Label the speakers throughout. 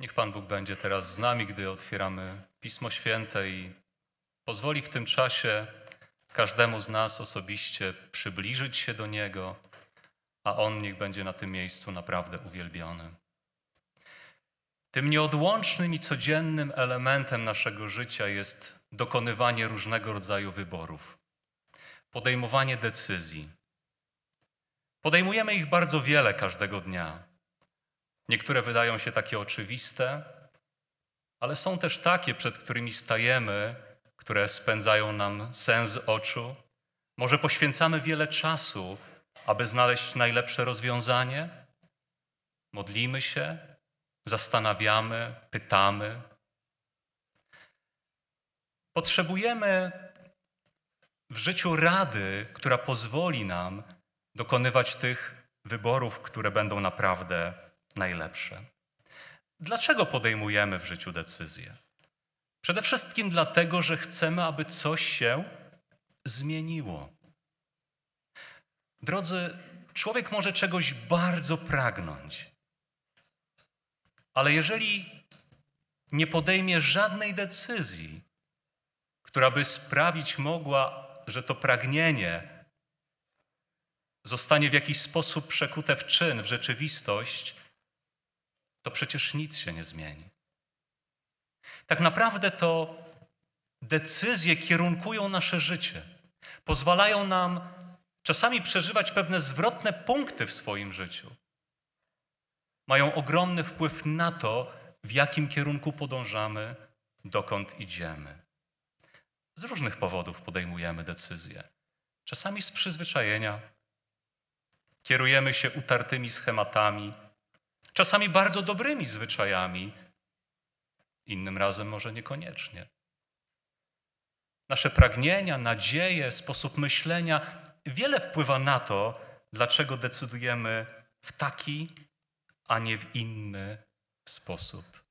Speaker 1: Niech Pan Bóg będzie teraz z nami, gdy otwieramy Pismo Święte i pozwoli w tym czasie każdemu z nas osobiście przybliżyć się do Niego, a On niech będzie na tym miejscu naprawdę uwielbiony. Tym nieodłącznym i codziennym elementem naszego życia jest dokonywanie różnego rodzaju wyborów, podejmowanie decyzji. Podejmujemy ich bardzo wiele każdego dnia. Niektóre wydają się takie oczywiste, ale są też takie, przed którymi stajemy, które spędzają nam sens oczu. Może poświęcamy wiele czasu, aby znaleźć najlepsze rozwiązanie? Modlimy się, zastanawiamy, pytamy. Potrzebujemy w życiu rady, która pozwoli nam dokonywać tych wyborów, które będą naprawdę najlepsze. Dlaczego podejmujemy w życiu decyzje? Przede wszystkim dlatego, że chcemy, aby coś się zmieniło. Drodzy, człowiek może czegoś bardzo pragnąć, ale jeżeli nie podejmie żadnej decyzji, która by sprawić mogła, że to pragnienie zostanie w jakiś sposób przekute w czyn, w rzeczywistość, to przecież nic się nie zmieni. Tak naprawdę to decyzje kierunkują nasze życie, pozwalają nam czasami przeżywać pewne zwrotne punkty w swoim życiu. Mają ogromny wpływ na to, w jakim kierunku podążamy, dokąd idziemy. Z różnych powodów podejmujemy decyzje. Czasami z przyzwyczajenia. Kierujemy się utartymi schematami, czasami bardzo dobrymi zwyczajami, innym razem może niekoniecznie. Nasze pragnienia, nadzieje, sposób myślenia wiele wpływa na to, dlaczego decydujemy w taki, a nie w inny sposób.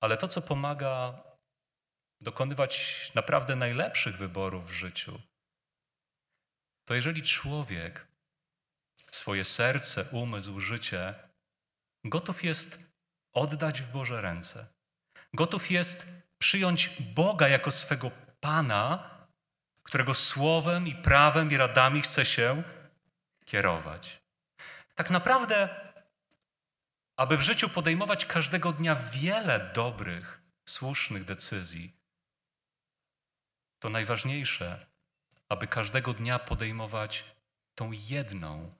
Speaker 1: Ale to, co pomaga dokonywać naprawdę najlepszych wyborów w życiu, to jeżeli człowiek swoje serce, umysł, życie, gotów jest oddać w Boże ręce. Gotów jest przyjąć Boga jako swego Pana, którego słowem i prawem i radami chce się kierować. Tak naprawdę, aby w życiu podejmować każdego dnia wiele dobrych, słusznych decyzji, to najważniejsze, aby każdego dnia podejmować tą jedną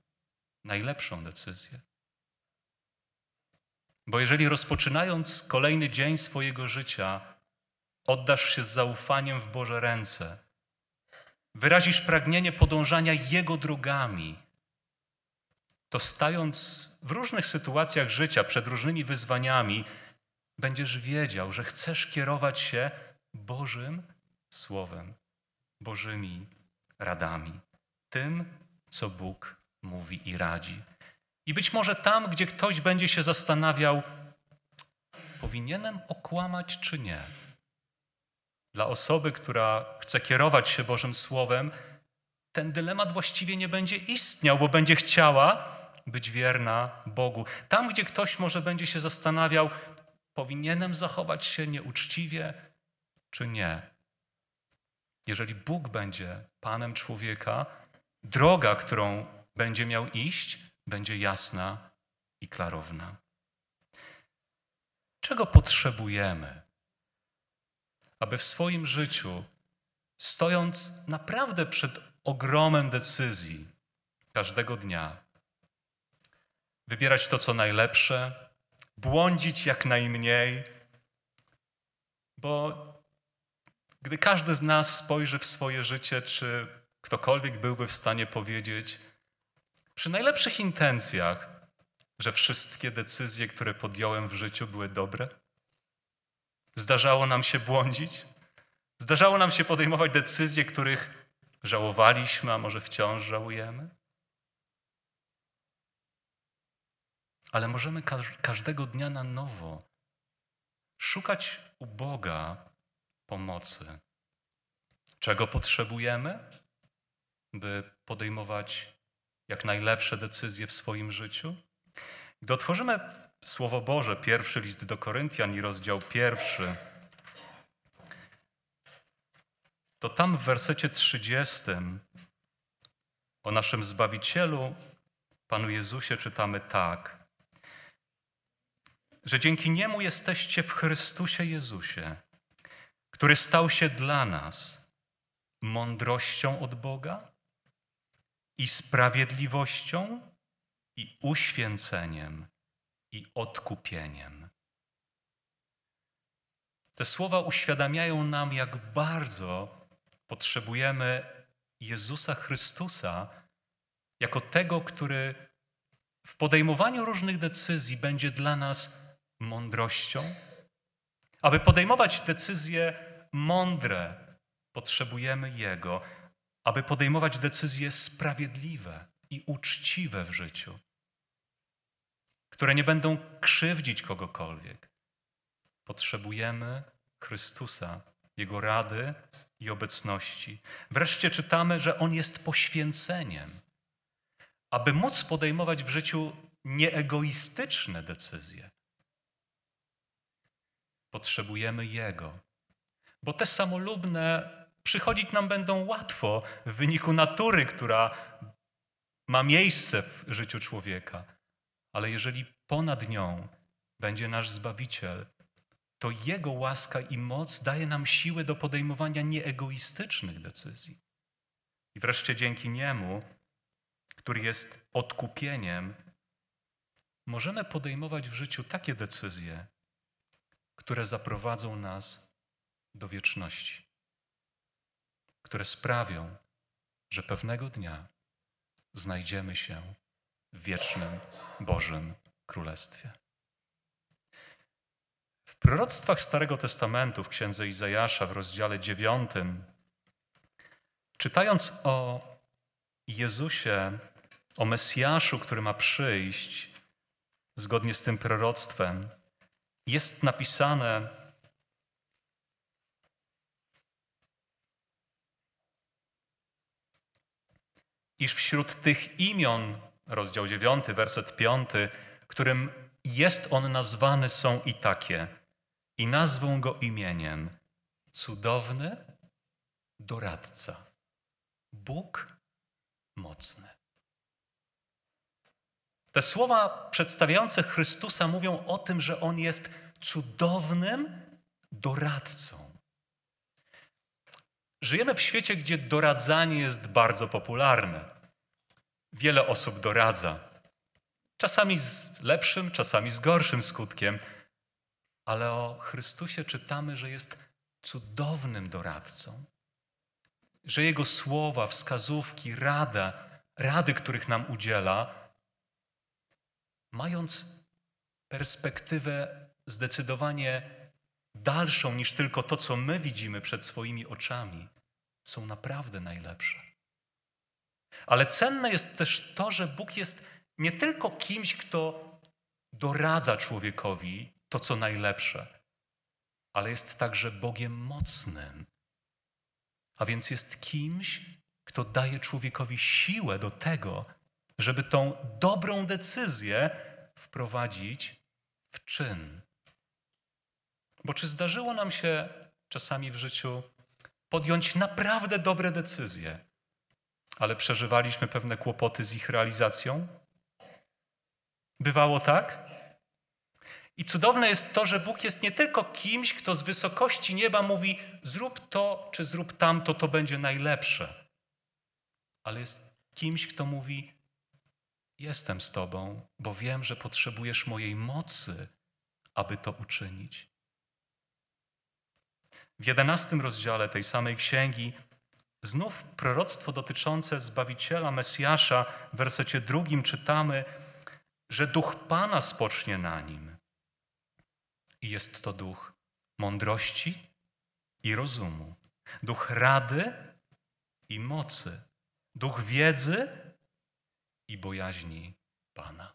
Speaker 1: najlepszą decyzję. Bo jeżeli rozpoczynając kolejny dzień swojego życia, oddasz się z zaufaniem w Boże ręce, wyrazisz pragnienie podążania Jego drogami, to stając w różnych sytuacjach życia, przed różnymi wyzwaniami, będziesz wiedział, że chcesz kierować się Bożym Słowem, Bożymi radami, tym, co Bóg mówi i radzi. I być może tam, gdzie ktoś będzie się zastanawiał, powinienem okłamać czy nie. Dla osoby, która chce kierować się Bożym Słowem, ten dylemat właściwie nie będzie istniał, bo będzie chciała być wierna Bogu. Tam, gdzie ktoś może będzie się zastanawiał, powinienem zachować się nieuczciwie czy nie. Jeżeli Bóg będzie Panem człowieka, droga, którą będzie miał iść, będzie jasna i klarowna. Czego potrzebujemy, aby w swoim życiu, stojąc naprawdę przed ogromem decyzji każdego dnia, wybierać to, co najlepsze, błądzić jak najmniej, bo gdy każdy z nas spojrzy w swoje życie, czy ktokolwiek byłby w stanie powiedzieć, przy najlepszych intencjach, że wszystkie decyzje, które podjąłem w życiu, były dobre. Zdarzało nam się błądzić. Zdarzało nam się podejmować decyzje, których żałowaliśmy, a może wciąż żałujemy. Ale możemy każdego dnia na nowo szukać u Boga pomocy. Czego potrzebujemy, by podejmować jak najlepsze decyzje w swoim życiu? Gdy otworzymy Słowo Boże, pierwszy list do Koryntian i rozdział pierwszy, to tam w wersecie 30 o naszym Zbawicielu, Panu Jezusie, czytamy tak, że dzięki Niemu jesteście w Chrystusie Jezusie, który stał się dla nas mądrością od Boga i sprawiedliwością, i uświęceniem, i odkupieniem. Te słowa uświadamiają nam, jak bardzo potrzebujemy Jezusa Chrystusa jako tego, który w podejmowaniu różnych decyzji będzie dla nas mądrością. Aby podejmować decyzje mądre, potrzebujemy Jego aby podejmować decyzje sprawiedliwe i uczciwe w życiu, które nie będą krzywdzić kogokolwiek. Potrzebujemy Chrystusa, Jego rady i obecności. Wreszcie czytamy, że On jest poświęceniem, aby móc podejmować w życiu nieegoistyczne decyzje. Potrzebujemy Jego, bo te samolubne przychodzić nam będą łatwo w wyniku natury, która ma miejsce w życiu człowieka. Ale jeżeli ponad nią będzie nasz Zbawiciel, to Jego łaska i moc daje nam siłę do podejmowania nieegoistycznych decyzji. I wreszcie dzięki Niemu, który jest odkupieniem, możemy podejmować w życiu takie decyzje, które zaprowadzą nas do wieczności które sprawią, że pewnego dnia znajdziemy się w wiecznym Bożym Królestwie. W proroctwach Starego Testamentu w księdze Izajasza w rozdziale 9, czytając o Jezusie, o Mesjaszu, który ma przyjść, zgodnie z tym proroctwem, jest napisane, iż wśród tych imion, rozdział 9, werset 5, którym jest on nazwany, są i takie. I nazwą go imieniem cudowny doradca, Bóg mocny. Te słowa przedstawiające Chrystusa mówią o tym, że on jest cudownym doradcą. Żyjemy w świecie, gdzie doradzanie jest bardzo popularne. Wiele osób doradza. Czasami z lepszym, czasami z gorszym skutkiem, ale o Chrystusie czytamy, że jest cudownym doradcą, że Jego słowa, wskazówki, rada, rady, których nam udziela, mając perspektywę zdecydowanie dalszą niż tylko to, co my widzimy przed swoimi oczami, są naprawdę najlepsze. Ale cenne jest też to, że Bóg jest nie tylko kimś, kto doradza człowiekowi to, co najlepsze, ale jest także Bogiem mocnym. A więc jest kimś, kto daje człowiekowi siłę do tego, żeby tą dobrą decyzję wprowadzić w czyn. Bo czy zdarzyło nam się czasami w życiu podjąć naprawdę dobre decyzje, ale przeżywaliśmy pewne kłopoty z ich realizacją? Bywało tak? I cudowne jest to, że Bóg jest nie tylko kimś, kto z wysokości nieba mówi: zrób to czy zrób tamto, to będzie najlepsze, ale jest kimś, kto mówi: Jestem z Tobą, bo wiem, że potrzebujesz mojej mocy, aby to uczynić. W jedenastym rozdziale tej samej księgi znów proroctwo dotyczące Zbawiciela, Mesjasza, w wersecie drugim czytamy, że Duch Pana spocznie na nim. I jest to Duch mądrości i rozumu, Duch rady i mocy, Duch wiedzy i bojaźni Pana.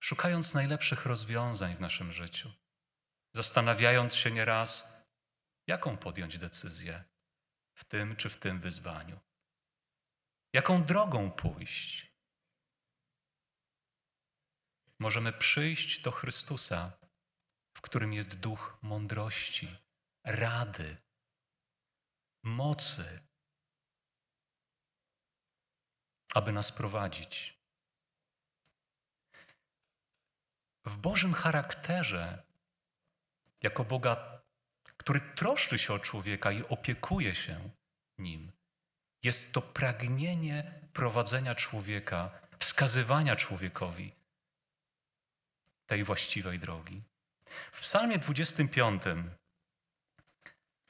Speaker 1: Szukając najlepszych rozwiązań w naszym życiu, zastanawiając się nieraz, jaką podjąć decyzję w tym czy w tym wyzwaniu, jaką drogą pójść. Możemy przyjść do Chrystusa, w którym jest duch mądrości, rady, mocy, aby nas prowadzić. W Bożym charakterze jako Boga, który troszczy się o człowieka i opiekuje się nim. Jest to pragnienie prowadzenia człowieka, wskazywania człowiekowi tej właściwej drogi. W Psalmie 25,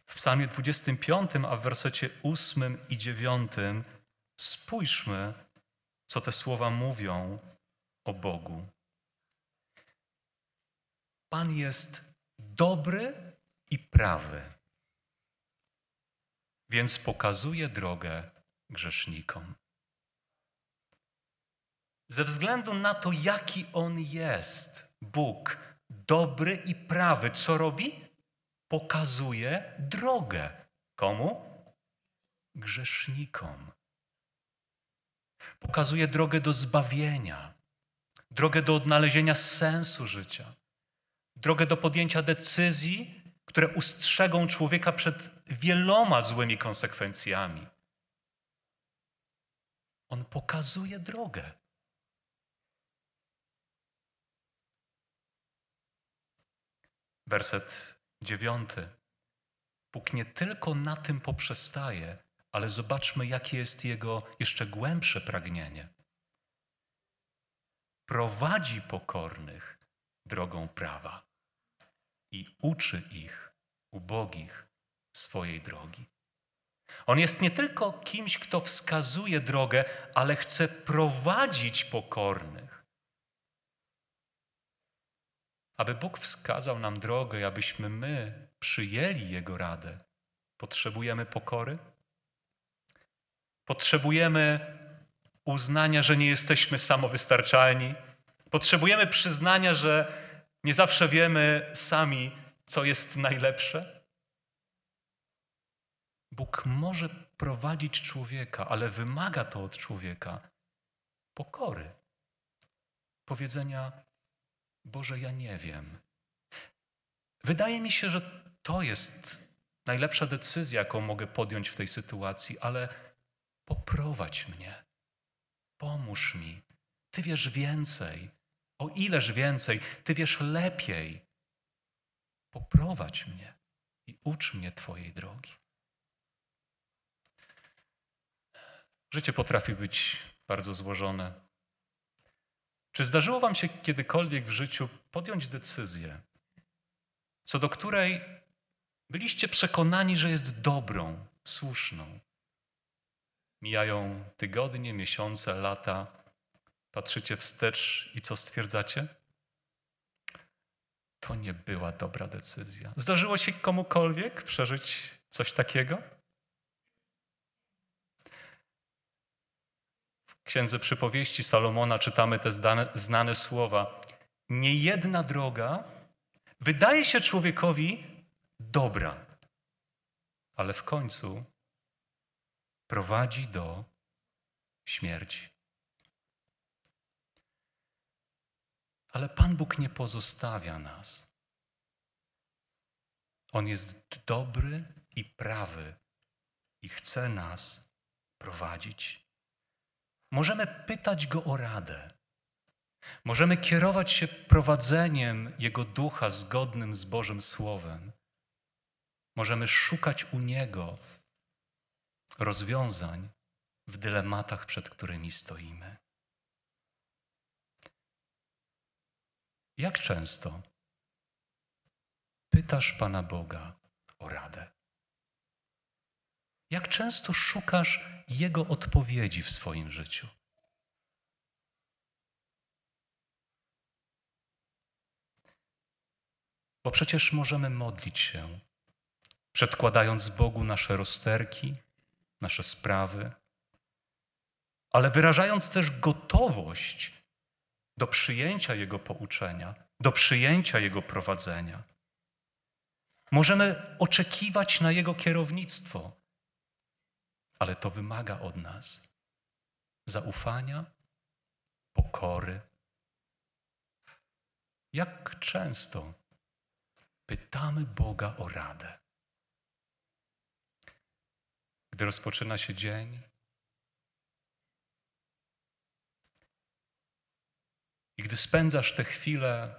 Speaker 1: w Psalmie 25, a w wersecie 8 i 9 spójrzmy, co te słowa mówią o Bogu. Pan jest dobry i prawy, więc pokazuje drogę grzesznikom. Ze względu na to, jaki On jest, Bóg, dobry i prawy, co robi? Pokazuje drogę. Komu? Grzesznikom. Pokazuje drogę do zbawienia, drogę do odnalezienia sensu życia drogę do podjęcia decyzji, które ustrzegą człowieka przed wieloma złymi konsekwencjami. On pokazuje drogę. Werset dziewiąty. Bóg nie tylko na tym poprzestaje, ale zobaczmy, jakie jest jego jeszcze głębsze pragnienie. Prowadzi pokornych drogą prawa i uczy ich, ubogich, swojej drogi. On jest nie tylko kimś, kto wskazuje drogę, ale chce prowadzić pokornych. Aby Bóg wskazał nam drogę, abyśmy my przyjęli Jego radę, potrzebujemy pokory? Potrzebujemy uznania, że nie jesteśmy samowystarczalni? Potrzebujemy przyznania, że nie zawsze wiemy sami, co jest najlepsze. Bóg może prowadzić człowieka, ale wymaga to od człowieka pokory. Powiedzenia: Boże, ja nie wiem. Wydaje mi się, że to jest najlepsza decyzja, jaką mogę podjąć w tej sytuacji, ale poprowadź mnie, pomóż mi. Ty wiesz więcej. O ileż więcej, Ty wiesz lepiej. Poprowadź mnie i ucz mnie Twojej drogi. Życie potrafi być bardzo złożone. Czy zdarzyło Wam się kiedykolwiek w życiu podjąć decyzję, co do której byliście przekonani, że jest dobrą, słuszną? Mijają tygodnie, miesiące, lata Patrzycie wstecz i co stwierdzacie? To nie była dobra decyzja. Zdarzyło się komukolwiek przeżyć coś takiego? W Księdze Przypowieści Salomona czytamy te zdane, znane słowa. Nie jedna droga wydaje się człowiekowi dobra, ale w końcu prowadzi do śmierci. Ale Pan Bóg nie pozostawia nas. On jest dobry i prawy i chce nas prowadzić. Możemy pytać Go o radę. Możemy kierować się prowadzeniem Jego ducha zgodnym z Bożym Słowem. Możemy szukać u Niego rozwiązań w dylematach, przed którymi stoimy. Jak często pytasz Pana Boga o radę? Jak często szukasz Jego odpowiedzi w swoim życiu? Bo przecież możemy modlić się, przedkładając Bogu nasze rozterki, nasze sprawy, ale wyrażając też gotowość do przyjęcia Jego pouczenia, do przyjęcia Jego prowadzenia. Możemy oczekiwać na Jego kierownictwo, ale to wymaga od nas zaufania, pokory. Jak często pytamy Boga o radę. Gdy rozpoczyna się dzień, gdy spędzasz te chwile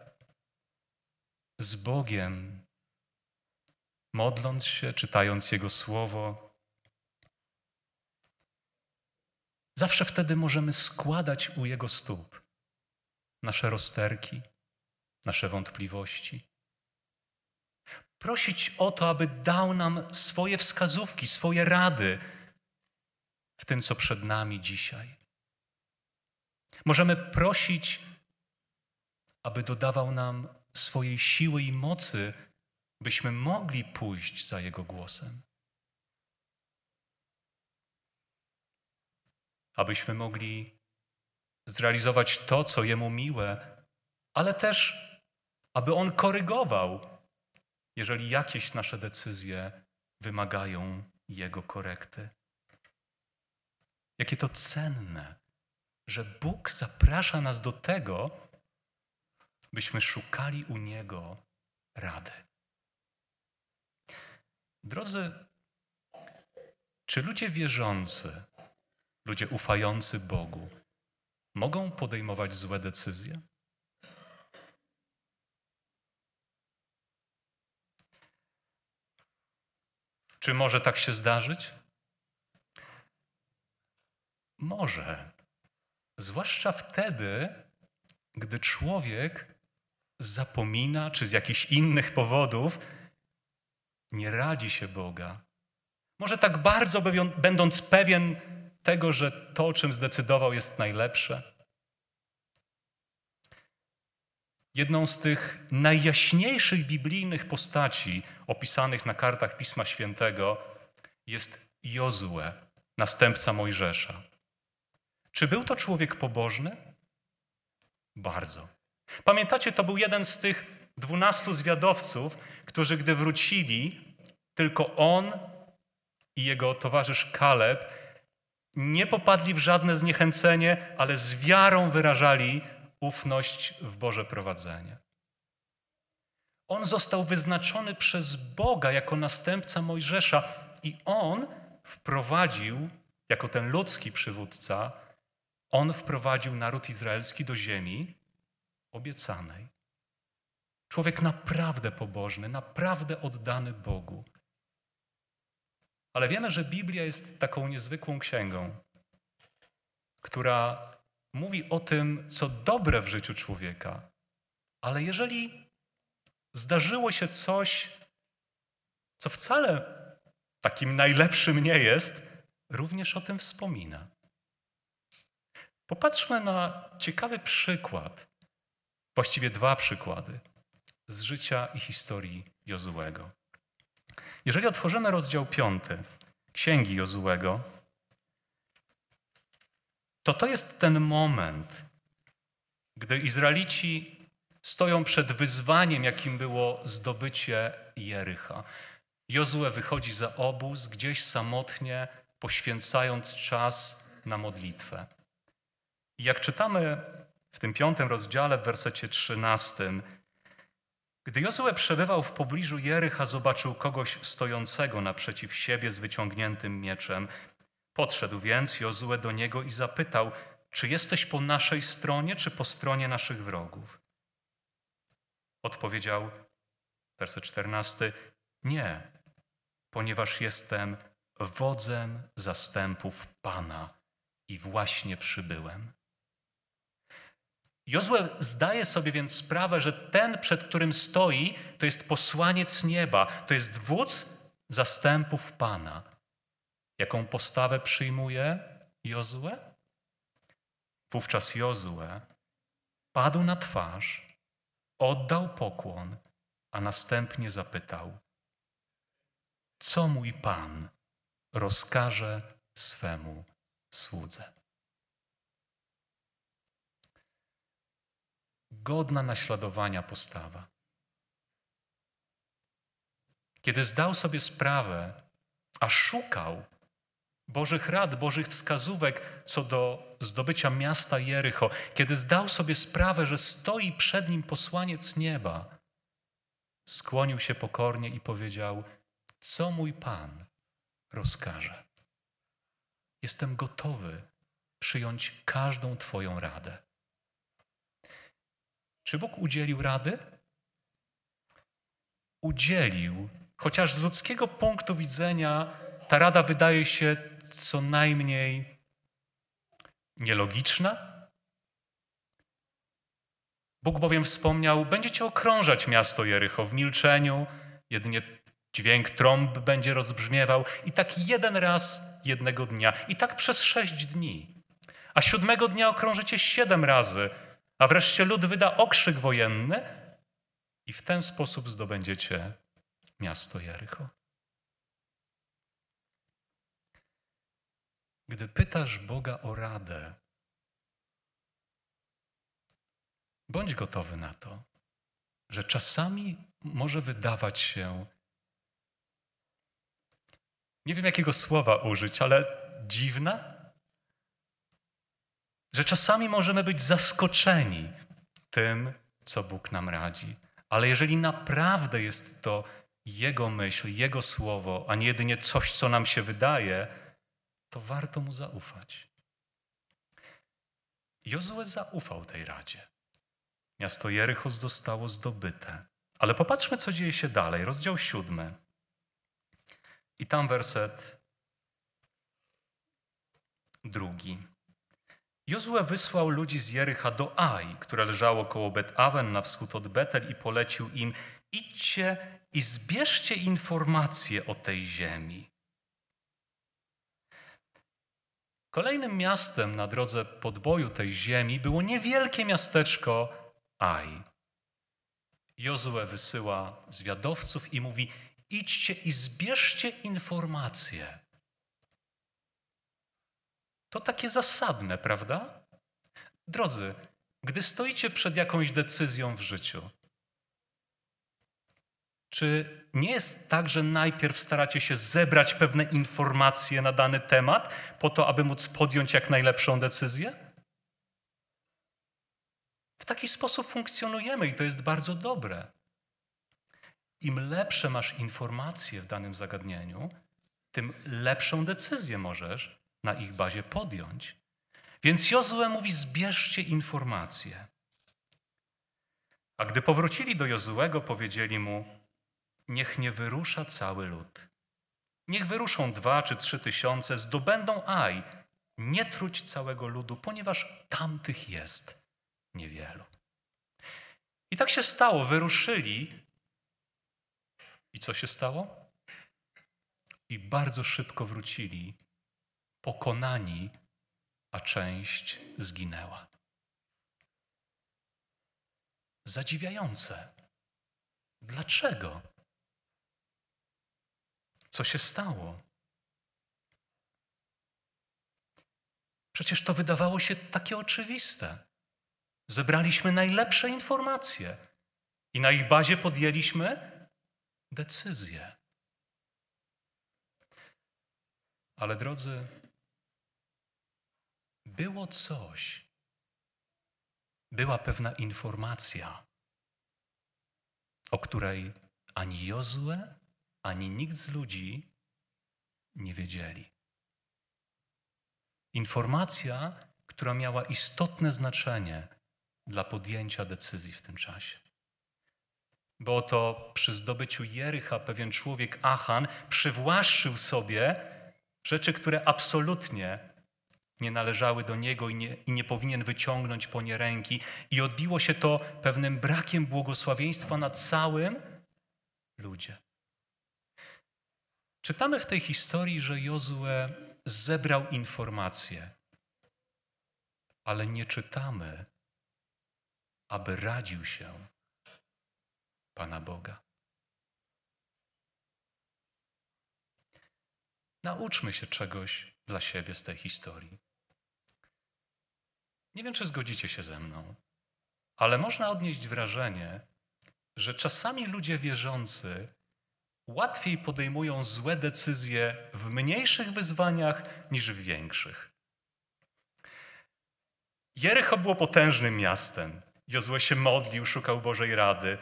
Speaker 1: z Bogiem, modląc się, czytając Jego słowo, zawsze wtedy możemy składać u Jego stóp nasze rozterki, nasze wątpliwości. Prosić o to, aby dał nam swoje wskazówki, swoje rady w tym, co przed nami dzisiaj. Możemy prosić, aby dodawał nam swojej siły i mocy, byśmy mogli pójść za Jego głosem. Abyśmy mogli zrealizować to, co Jemu miłe, ale też, aby On korygował, jeżeli jakieś nasze decyzje wymagają Jego korekty. Jakie to cenne, że Bóg zaprasza nas do tego, byśmy szukali u Niego rady. Drodzy, czy ludzie wierzący, ludzie ufający Bogu, mogą podejmować złe decyzje? Czy może tak się zdarzyć? Może. Zwłaszcza wtedy, gdy człowiek zapomina, czy z jakichś innych powodów nie radzi się Boga. Może tak bardzo, będąc pewien tego, że to, czym zdecydował, jest najlepsze. Jedną z tych najjaśniejszych biblijnych postaci opisanych na kartach Pisma Świętego jest Jozue, następca Mojżesza. Czy był to człowiek pobożny? Bardzo. Pamiętacie, to był jeden z tych dwunastu zwiadowców, którzy gdy wrócili, tylko on i jego towarzysz Kaleb nie popadli w żadne zniechęcenie, ale z wiarą wyrażali ufność w Boże prowadzenie. On został wyznaczony przez Boga jako następca Mojżesza i on wprowadził, jako ten ludzki przywódca, on wprowadził naród izraelski do ziemi, obiecanej. Człowiek naprawdę pobożny, naprawdę oddany Bogu. Ale wiemy, że Biblia jest taką niezwykłą księgą, która mówi o tym, co dobre w życiu człowieka. Ale jeżeli zdarzyło się coś, co wcale takim najlepszym nie jest, również o tym wspomina. Popatrzmy na ciekawy przykład Właściwie dwa przykłady z życia i historii Jozułego. Jeżeli otworzymy rozdział 5 Księgi Jozułego, to to jest ten moment, gdy Izraelici stoją przed wyzwaniem, jakim było zdobycie Jericha. Jozue wychodzi za obóz, gdzieś samotnie, poświęcając czas na modlitwę. I jak czytamy w tym piątym rozdziale, w wersecie trzynastym. Gdy Jozue przebywał w pobliżu Jericha, zobaczył kogoś stojącego naprzeciw siebie z wyciągniętym mieczem. Podszedł więc Jozue do niego i zapytał, czy jesteś po naszej stronie, czy po stronie naszych wrogów? Odpowiedział, werset czternasty, nie, ponieważ jestem wodzem zastępów Pana i właśnie przybyłem. Jozue zdaje sobie więc sprawę, że ten, przed którym stoi, to jest posłaniec nieba, to jest wódz zastępów Pana. Jaką postawę przyjmuje Jozue? Wówczas Jozue padł na twarz, oddał pokłon, a następnie zapytał: Co mój Pan rozkaże swemu słudze? godna naśladowania postawa. Kiedy zdał sobie sprawę, a szukał Bożych rad, Bożych wskazówek co do zdobycia miasta Jericho, kiedy zdał sobie sprawę, że stoi przed nim posłaniec nieba, skłonił się pokornie i powiedział: Co mój Pan rozkaże? Jestem gotowy przyjąć każdą Twoją radę. Czy Bóg udzielił rady? Udzielił, chociaż z ludzkiego punktu widzenia ta rada wydaje się co najmniej nielogiczna. Bóg bowiem wspomniał: Będziecie okrążać miasto Jericho w milczeniu, jedynie dźwięk trąb będzie rozbrzmiewał, i tak jeden raz jednego dnia, i tak przez sześć dni. A siódmego dnia okrążycie siedem razy a wreszcie lud wyda okrzyk wojenny i w ten sposób zdobędziecie miasto Jericho. Gdy pytasz Boga o radę, bądź gotowy na to, że czasami może wydawać się, nie wiem jakiego słowa użyć, ale dziwna, że czasami możemy być zaskoczeni tym, co Bóg nam radzi. Ale jeżeli naprawdę jest to Jego myśl, Jego słowo, a nie jedynie coś, co nam się wydaje, to warto Mu zaufać. Jozue zaufał tej radzie. Miasto Jericho zostało zdobyte. Ale popatrzmy, co dzieje się dalej. Rozdział siódmy. I tam werset drugi. Jozue wysłał ludzi z Jericha do Ai, które leżało koło Bet-Awen na wschód od Betel i polecił im idźcie i zbierzcie informacje o tej ziemi. Kolejnym miastem na drodze podboju tej ziemi było niewielkie miasteczko Ai. Jozue wysyła zwiadowców i mówi idźcie i zbierzcie informacje. To takie zasadne, prawda? Drodzy, gdy stoicie przed jakąś decyzją w życiu, czy nie jest tak, że najpierw staracie się zebrać pewne informacje na dany temat, po to, aby móc podjąć jak najlepszą decyzję? W taki sposób funkcjonujemy i to jest bardzo dobre. Im lepsze masz informacje w danym zagadnieniu, tym lepszą decyzję możesz na ich bazie podjąć. Więc Jozue mówi: zbierzcie informacje. A gdy powrócili do Jozułego, powiedzieli mu: Niech nie wyrusza cały lud. Niech wyruszą dwa czy trzy tysiące, zdobędą Aj. Nie truć całego ludu, ponieważ tamtych jest niewielu. I tak się stało. Wyruszyli. I co się stało? I bardzo szybko wrócili pokonani, a część zginęła. Zadziwiające. Dlaczego? Co się stało? Przecież to wydawało się takie oczywiste. Zebraliśmy najlepsze informacje i na ich bazie podjęliśmy decyzję. Ale drodzy, było coś, była pewna informacja, o której ani Jozue, ani nikt z ludzi nie wiedzieli. Informacja, która miała istotne znaczenie dla podjęcia decyzji w tym czasie. Bo oto przy zdobyciu Jericha pewien człowiek, Achan, przywłaszczył sobie rzeczy, które absolutnie nie należały do niego i nie, i nie powinien wyciągnąć po nie ręki. I odbiło się to pewnym brakiem błogosławieństwa na całym ludzie. Czytamy w tej historii, że Jozue zebrał informacje, ale nie czytamy, aby radził się Pana Boga. Nauczmy się czegoś dla siebie z tej historii. Nie wiem, czy zgodzicie się ze mną, ale można odnieść wrażenie, że czasami ludzie wierzący łatwiej podejmują złe decyzje w mniejszych wyzwaniach niż w większych. Jericho było potężnym miastem. Jozue się modlił, szukał Bożej rady.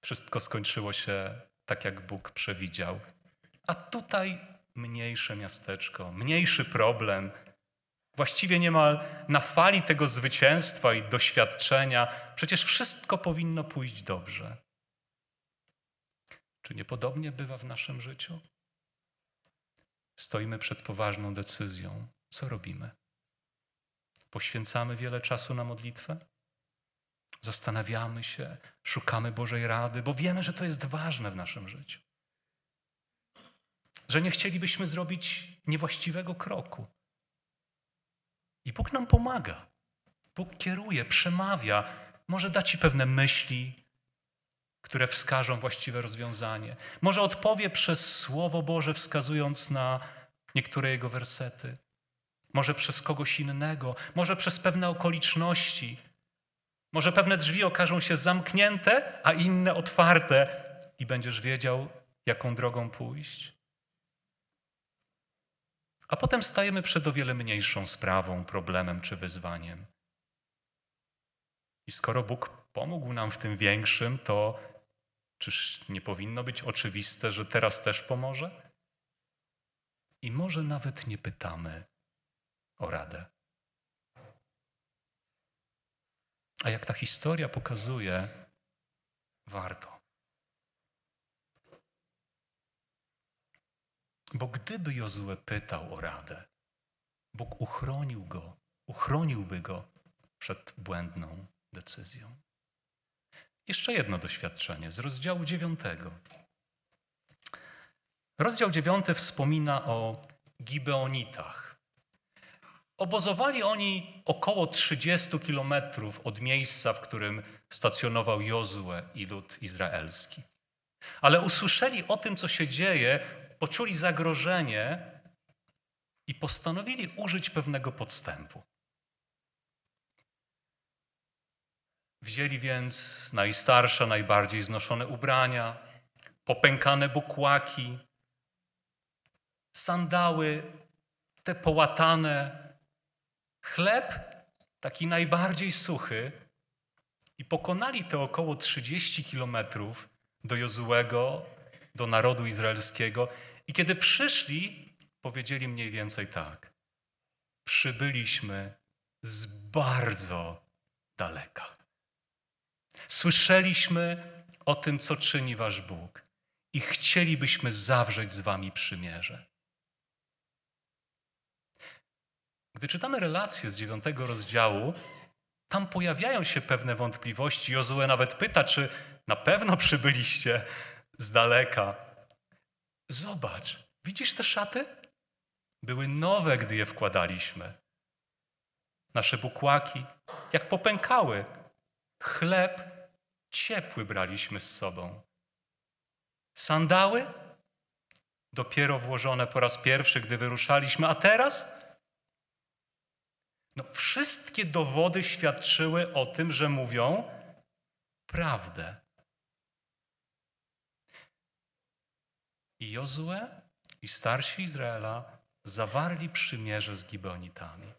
Speaker 1: Wszystko skończyło się tak, jak Bóg przewidział. A tutaj mniejsze miasteczko, mniejszy problem – Właściwie niemal na fali tego zwycięstwa i doświadczenia przecież wszystko powinno pójść dobrze. Czy niepodobnie bywa w naszym życiu? Stoimy przed poważną decyzją, co robimy. Poświęcamy wiele czasu na modlitwę? Zastanawiamy się, szukamy Bożej rady, bo wiemy, że to jest ważne w naszym życiu. Że nie chcielibyśmy zrobić niewłaściwego kroku. I Bóg nam pomaga. Bóg kieruje, przemawia, może da ci pewne myśli, które wskażą właściwe rozwiązanie. Może odpowie przez Słowo Boże, wskazując na niektóre jego wersety. Może przez kogoś innego, może przez pewne okoliczności. Może pewne drzwi okażą się zamknięte, a inne otwarte i będziesz wiedział, jaką drogą pójść. A potem stajemy przed o wiele mniejszą sprawą, problemem czy wyzwaniem. I skoro Bóg pomógł nam w tym większym, to czyż nie powinno być oczywiste, że teraz też pomoże? I może nawet nie pytamy o radę. A jak ta historia pokazuje, warto. Bo gdyby Jozue pytał o radę, Bóg uchronił go, uchroniłby go przed błędną decyzją. Jeszcze jedno doświadczenie z rozdziału dziewiątego. Rozdział dziewiąty wspomina o Gibeonitach. Obozowali oni około 30 kilometrów od miejsca, w którym stacjonował Jozue i lud izraelski. Ale usłyszeli o tym, co się dzieje poczuli zagrożenie i postanowili użyć pewnego podstępu. Wzięli więc najstarsze, najbardziej znoszone ubrania, popękane bukłaki, sandały, te połatane, chleb taki najbardziej suchy i pokonali te około 30 kilometrów do Jozułego do narodu izraelskiego. I kiedy przyszli, powiedzieli mniej więcej tak: Przybyliśmy z bardzo daleka. Słyszeliśmy o tym, co czyni Wasz Bóg, i chcielibyśmy zawrzeć z Wami przymierze. Gdy czytamy relacje z dziewiątego rozdziału, tam pojawiają się pewne wątpliwości. Jozue nawet pyta, czy na pewno przybyliście, z daleka. Zobacz, widzisz te szaty? Były nowe, gdy je wkładaliśmy. Nasze bukłaki, jak popękały, chleb ciepły braliśmy z sobą. Sandały, dopiero włożone po raz pierwszy, gdy wyruszaliśmy, a teraz? No, wszystkie dowody świadczyły o tym, że mówią prawdę. I Jozue i starsi Izraela zawarli przymierze z Gibeonitami.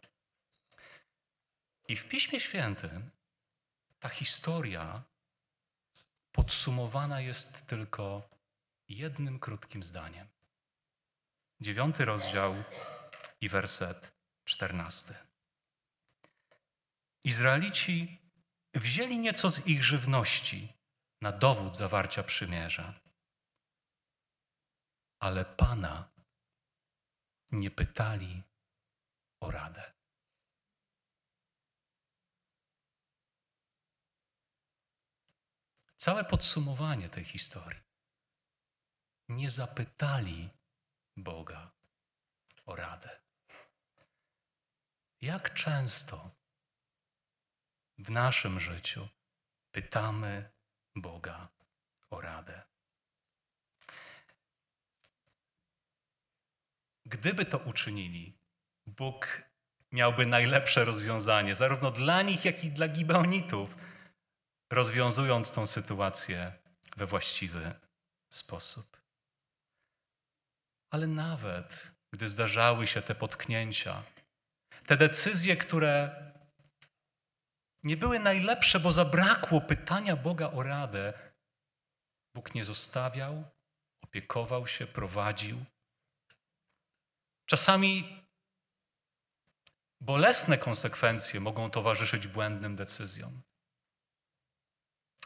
Speaker 1: I w Piśmie Świętym ta historia podsumowana jest tylko jednym krótkim zdaniem. Dziewiąty rozdział i werset czternasty. Izraelici wzięli nieco z ich żywności na dowód zawarcia przymierza ale Pana nie pytali o radę. Całe podsumowanie tej historii. Nie zapytali Boga o radę. Jak często w naszym życiu pytamy Boga o radę? Gdyby to uczynili, Bóg miałby najlepsze rozwiązanie, zarówno dla nich, jak i dla Gibeonitów, rozwiązując tą sytuację we właściwy sposób. Ale nawet gdy zdarzały się te potknięcia, te decyzje, które nie były najlepsze, bo zabrakło pytania Boga o radę, Bóg nie zostawiał, opiekował się, prowadził Czasami bolesne konsekwencje mogą towarzyszyć błędnym decyzjom.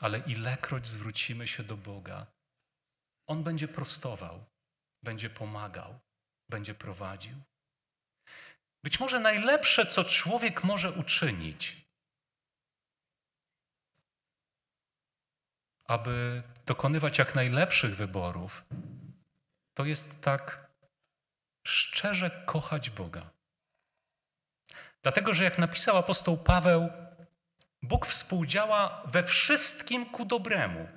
Speaker 1: Ale ilekroć zwrócimy się do Boga, On będzie prostował, będzie pomagał, będzie prowadził. Być może najlepsze, co człowiek może uczynić, aby dokonywać jak najlepszych wyborów, to jest tak szczerze kochać Boga. Dlatego, że jak napisał apostoł Paweł, Bóg współdziała we wszystkim ku dobremu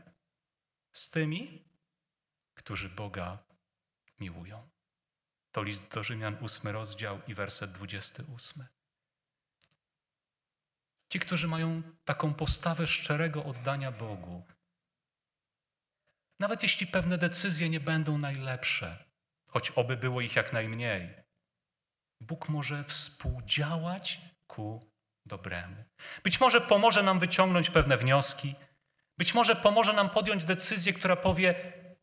Speaker 1: z tymi, którzy Boga miłują. To list do Rzymian, ósmy rozdział i werset 28. Ci, którzy mają taką postawę szczerego oddania Bogu, nawet jeśli pewne decyzje nie będą najlepsze, choć oby było ich jak najmniej. Bóg może współdziałać ku dobremu. Być może pomoże nam wyciągnąć pewne wnioski, być może pomoże nam podjąć decyzję, która powie: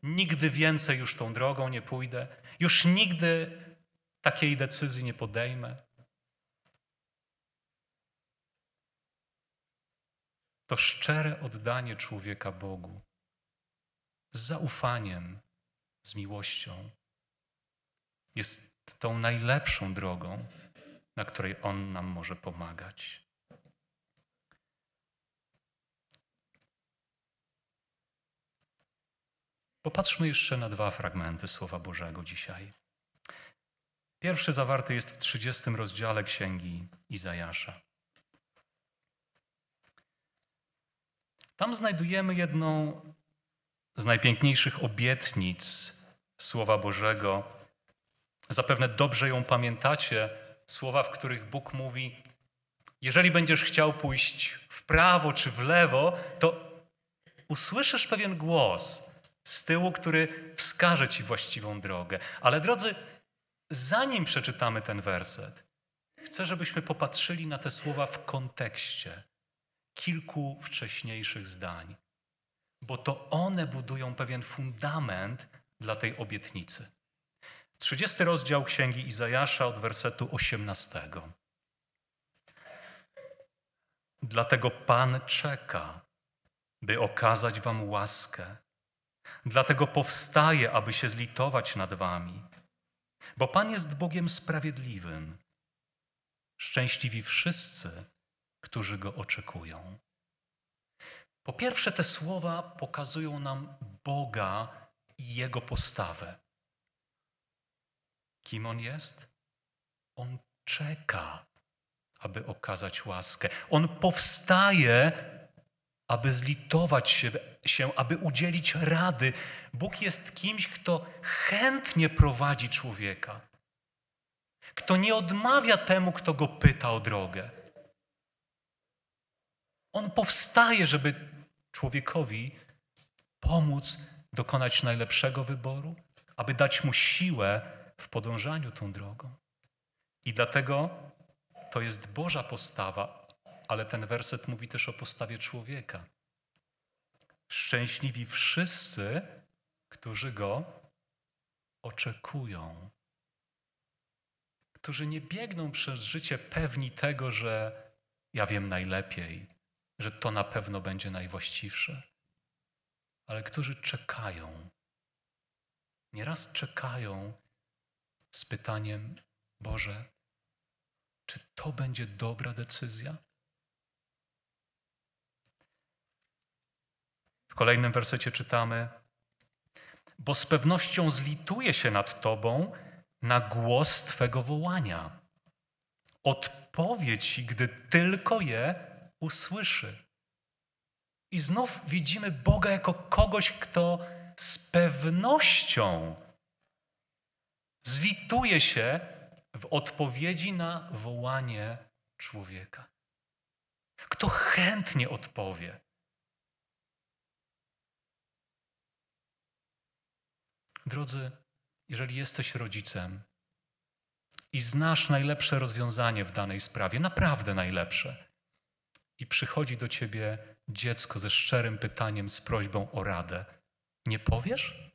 Speaker 1: Nigdy więcej już tą drogą nie pójdę, już nigdy takiej decyzji nie podejmę. To szczere oddanie człowieka Bogu z zaufaniem, z miłością, jest tą najlepszą drogą, na której On nam może pomagać. Popatrzmy jeszcze na dwa fragmenty Słowa Bożego dzisiaj. Pierwszy zawarty jest w 30 rozdziale Księgi Izajasza. Tam znajdujemy jedną z najpiękniejszych obietnic Słowa Bożego, Zapewne dobrze ją pamiętacie, słowa, w których Bóg mówi: Jeżeli będziesz chciał pójść w prawo czy w lewo, to usłyszysz pewien głos z tyłu, który wskaże ci właściwą drogę. Ale drodzy, zanim przeczytamy ten werset, chcę, żebyśmy popatrzyli na te słowa w kontekście kilku wcześniejszych zdań, bo to one budują pewien fundament dla tej obietnicy. 30 rozdział Księgi Izajasza od wersetu 18. Dlatego Pan czeka, by okazać wam łaskę. Dlatego powstaje, aby się zlitować nad wami. Bo Pan jest Bogiem sprawiedliwym. Szczęśliwi wszyscy, którzy Go oczekują. Po pierwsze, te słowa pokazują nam Boga i Jego postawę. Kim on jest? On czeka, aby okazać łaskę. On powstaje, aby zlitować się, się, aby udzielić rady. Bóg jest kimś, kto chętnie prowadzi człowieka, kto nie odmawia temu, kto go pyta o drogę. On powstaje, żeby człowiekowi pomóc dokonać najlepszego wyboru, aby dać mu siłę, w podążaniu tą drogą. I dlatego to jest Boża postawa, ale ten werset mówi też o postawie człowieka. Szczęśliwi wszyscy, którzy go oczekują. Którzy nie biegną przez życie pewni tego, że ja wiem najlepiej, że to na pewno będzie najwłaściwsze, ale którzy czekają. Nieraz czekają z pytaniem: Boże, czy to będzie dobra decyzja? W kolejnym wersecie czytamy: Bo z pewnością zlituje się nad Tobą na głos Twego wołania. Odpowie Ci, gdy tylko je usłyszy. I znów widzimy Boga jako kogoś, kto z pewnością zlituje się w odpowiedzi na wołanie człowieka. Kto chętnie odpowie? Drodzy, jeżeli jesteś rodzicem i znasz najlepsze rozwiązanie w danej sprawie, naprawdę najlepsze, i przychodzi do ciebie dziecko ze szczerym pytaniem, z prośbą o radę, nie powiesz?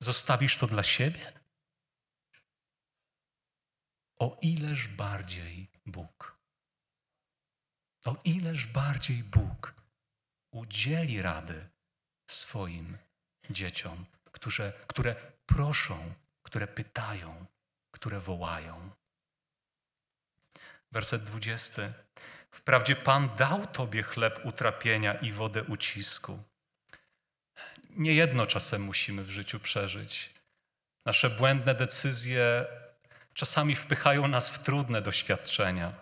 Speaker 1: Zostawisz to dla siebie? O ileż bardziej Bóg, o ileż bardziej Bóg udzieli rady swoim dzieciom, które, które proszą, które pytają, które wołają. Werset 20. Wprawdzie Pan dał Tobie chleb utrapienia i wodę ucisku, niejedno czasem musimy w życiu przeżyć. Nasze błędne decyzje czasami wpychają nas w trudne doświadczenia.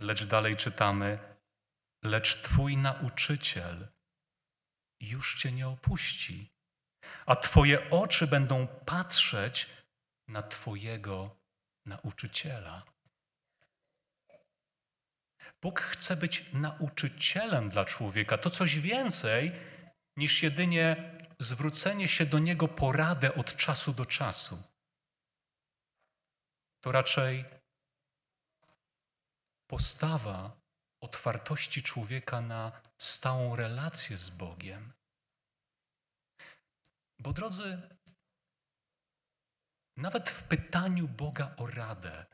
Speaker 1: Lecz dalej czytamy: Lecz Twój nauczyciel już Cię nie opuści, a Twoje oczy będą patrzeć na Twojego nauczyciela. Bóg chce być nauczycielem dla człowieka. To coś więcej niż jedynie zwrócenie się do Niego poradę od czasu do czasu. To raczej postawa otwartości człowieka na stałą relację z Bogiem. Bo drodzy, nawet w pytaniu Boga o radę,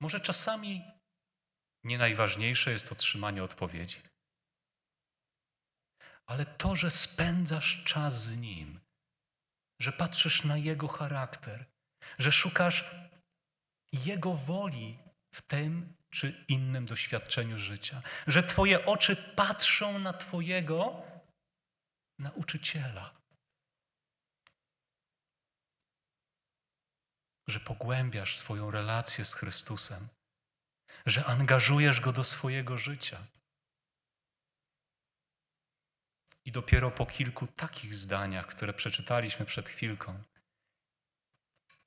Speaker 1: może czasami nie najważniejsze jest otrzymanie odpowiedzi ale to, że spędzasz czas z Nim, że patrzysz na Jego charakter, że szukasz Jego woli w tym czy innym doświadczeniu życia, że Twoje oczy patrzą na Twojego nauczyciela, że pogłębiasz swoją relację z Chrystusem, że angażujesz Go do swojego życia I dopiero po kilku takich zdaniach, które przeczytaliśmy przed chwilką,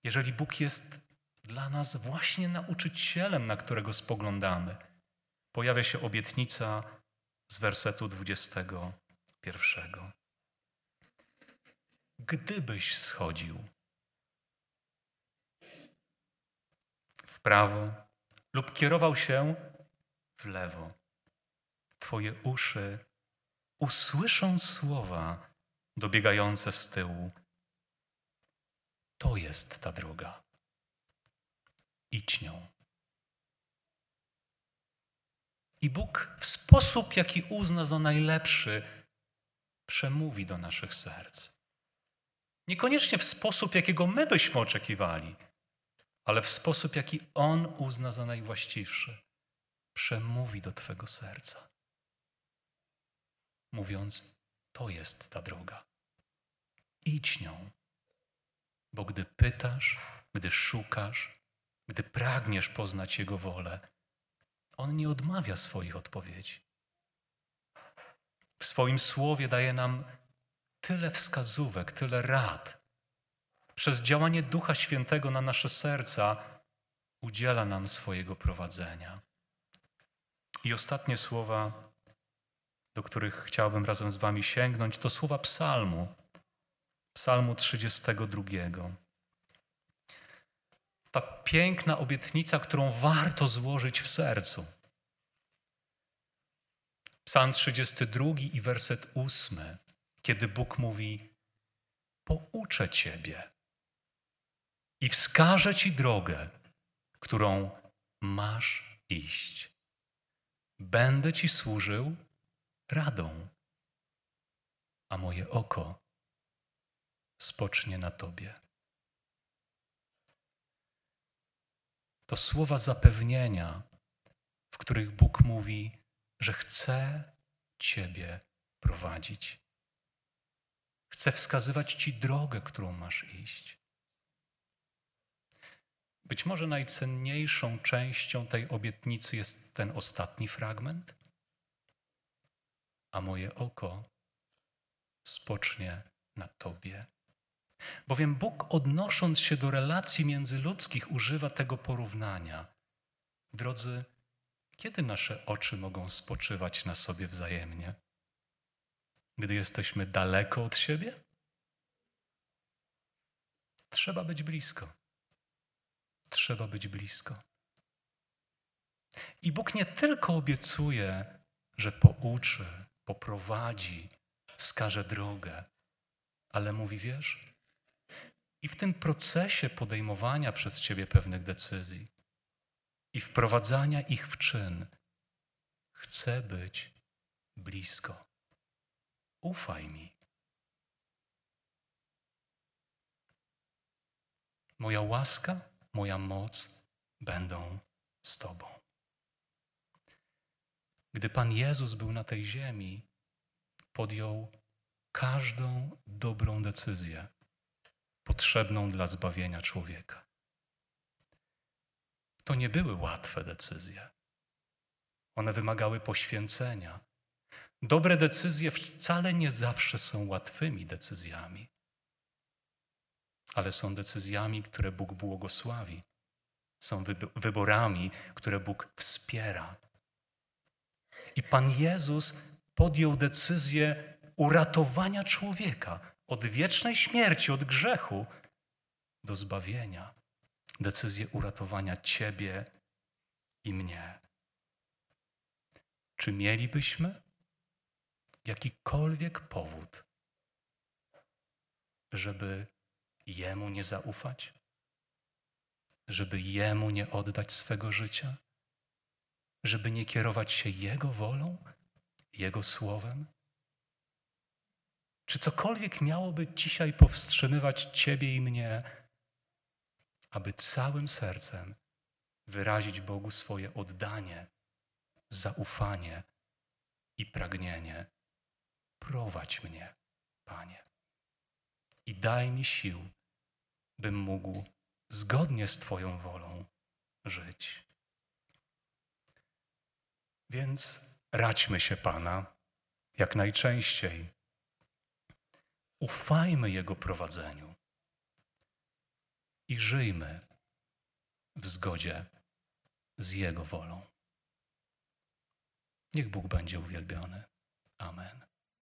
Speaker 1: jeżeli Bóg jest dla nas właśnie nauczycielem, na którego spoglądamy, pojawia się obietnica z wersetu 21. Gdybyś schodził w prawo lub kierował się w lewo, Twoje uszy usłyszą słowa dobiegające z tyłu. To jest ta droga. Idź nią. I Bóg w sposób, jaki uzna za najlepszy, przemówi do naszych serc. Niekoniecznie w sposób, jakiego my byśmy oczekiwali, ale w sposób, jaki On uzna za najwłaściwszy. Przemówi do Twego serca mówiąc: To jest ta droga. Idź nią, bo gdy pytasz, gdy szukasz, gdy pragniesz poznać Jego wolę, On nie odmawia swoich odpowiedzi. W swoim słowie daje nam tyle wskazówek, tyle rad. Przez działanie Ducha Świętego na nasze serca udziela nam swojego prowadzenia. I ostatnie słowa do których chciałbym razem z Wami sięgnąć, to słowa Psalmu, Psalmu 32. Ta piękna obietnica, którą warto złożyć w sercu. Psalm 32 i werset 8, kiedy Bóg mówi: Pouczę Ciebie i wskażę Ci drogę, którą masz iść. Będę Ci służył radą, a moje oko spocznie na Tobie. To słowa zapewnienia, w których Bóg mówi, że chce Ciebie prowadzić. Chce wskazywać Ci drogę, którą masz iść. Być może najcenniejszą częścią tej obietnicy jest ten ostatni fragment a moje oko spocznie na Tobie. Bowiem Bóg, odnosząc się do relacji międzyludzkich, używa tego porównania. Drodzy, kiedy nasze oczy mogą spoczywać na sobie wzajemnie? Gdy jesteśmy daleko od siebie? Trzeba być blisko. Trzeba być blisko. I Bóg nie tylko obiecuje, że pouczy, poprowadzi, wskaże drogę. Ale mówi, wiesz, i w tym procesie podejmowania przez Ciebie pewnych decyzji i wprowadzania ich w czyn, chcę być blisko. Ufaj mi. Moja łaska, moja moc będą z Tobą. Gdy Pan Jezus był na tej ziemi, podjął każdą dobrą decyzję potrzebną dla zbawienia człowieka. To nie były łatwe decyzje. One wymagały poświęcenia. Dobre decyzje wcale nie zawsze są łatwymi decyzjami, ale są decyzjami, które Bóg błogosławi. Są wyborami, które Bóg wspiera i Pan Jezus podjął decyzję uratowania człowieka od wiecznej śmierci, od grzechu do zbawienia. Decyzję uratowania Ciebie i mnie. Czy mielibyśmy jakikolwiek powód, żeby Jemu nie zaufać? Żeby Jemu nie oddać swego życia? żeby nie kierować się Jego wolą, Jego słowem? Czy cokolwiek miałoby dzisiaj powstrzymywać Ciebie i mnie, aby całym sercem wyrazić Bogu swoje oddanie, zaufanie i pragnienie? Prowadź mnie, Panie, i daj mi sił, bym mógł zgodnie z Twoją wolą żyć. Więc radźmy się Pana jak najczęściej. Ufajmy Jego prowadzeniu i żyjmy w zgodzie z Jego wolą. Niech Bóg będzie uwielbiony. Amen.